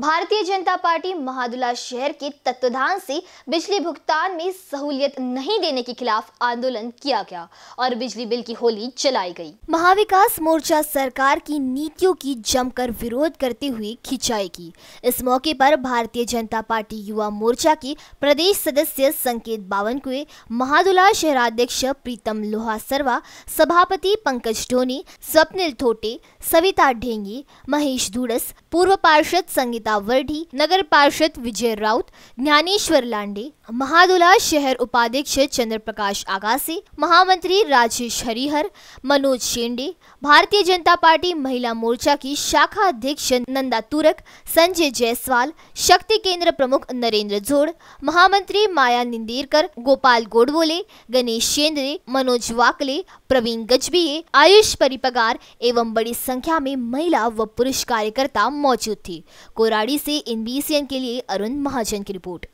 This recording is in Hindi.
भारतीय जनता पार्टी महादुला शहर के तत्वधान से बिजली भुगतान में सहूलियत नहीं देने के खिलाफ आंदोलन किया गया और बिजली बिल की होली चलाई गई महाविकास मोर्चा सरकार की नीतियों की जमकर विरोध करते हुए खिंचाई की इस मौके पर भारतीय जनता पार्टी युवा मोर्चा के प्रदेश सदस्य संकेत बावनकुए महादुला शहराध्यक्ष प्रीतम लोहा सरवा सभापति पंकज ढोनी स्वप्निल थोटे सविता ढेंगी महेश धूड़स पूर्व पार्षद संगीता सविता वर्ढी नगर पार्षद विजय राउत ज्ञानेश्वर लांडे महादुला शहर उपाध्यक्ष चंद्र प्रकाश आगासी महामंत्री राजेश हरिहर मनोज शेंडे भारतीय जनता पार्टी महिला मोर्चा की शाखा अध्यक्ष नंदा तुरक संजय जायसवाल शक्ति केंद्र प्रमुख नरेंद्र जोड़ महामंत्री माया निंदेरकर गोपाल गोडवोले गणेश शेंद्रे मनोज वाकले प्रवीण गजबीए आयुष परिपगार एवं बड़ी संख्या में महिला व पुरुष कार्यकर्ता मौजूद थे कोरा गाड़ी से एनबीसीएन के लिए अरुण महाजन की रिपोर्ट